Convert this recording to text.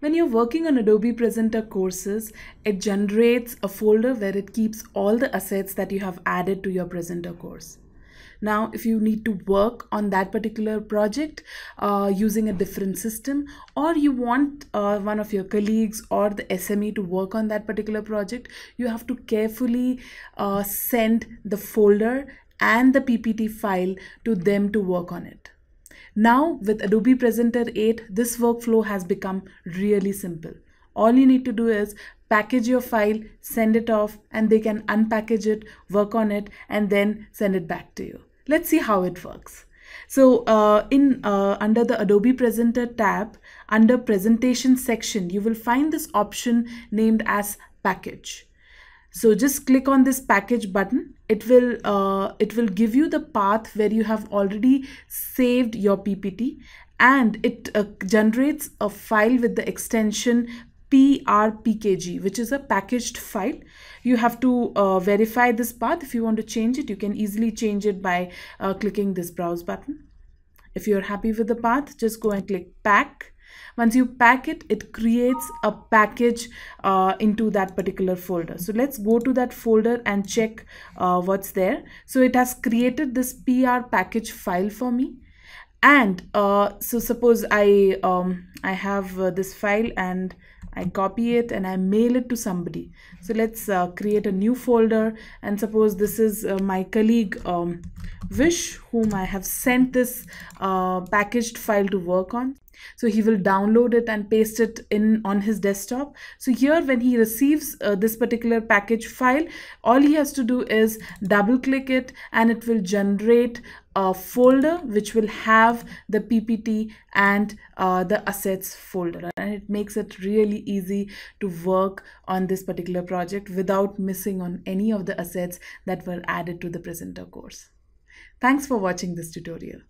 When you're working on Adobe Presenter courses, it generates a folder where it keeps all the assets that you have added to your Presenter course. Now, if you need to work on that particular project uh, using a different system, or you want uh, one of your colleagues or the SME to work on that particular project, you have to carefully uh, send the folder and the PPT file to them to work on it. Now with Adobe Presenter 8, this workflow has become really simple. All you need to do is package your file, send it off, and they can unpackage it, work on it, and then send it back to you. Let's see how it works. So uh, in uh, under the Adobe Presenter tab, under presentation section, you will find this option named as package. So just click on this package button. It will uh, it will give you the path where you have already saved your PPT and it uh, generates a file with the extension PRPKG, which is a packaged file. You have to uh, verify this path. If you want to change it, you can easily change it by uh, clicking this browse button. If you're happy with the path, just go and click pack once you pack it, it creates a package uh, into that particular folder. So let's go to that folder and check uh, what's there. So it has created this PR package file for me. And uh, so suppose I, um, I have uh, this file and I copy it and I mail it to somebody. So let's uh, create a new folder and suppose this is uh, my colleague um, Vish, whom I have sent this uh, packaged file to work on. So he will download it and paste it in on his desktop. So here when he receives uh, this particular package file, all he has to do is double click it and it will generate a folder which will have the PPT and uh, the assets folder and it makes it really easy to work on this particular project without missing on any of the assets that were added to the presenter course. Thanks for watching this tutorial.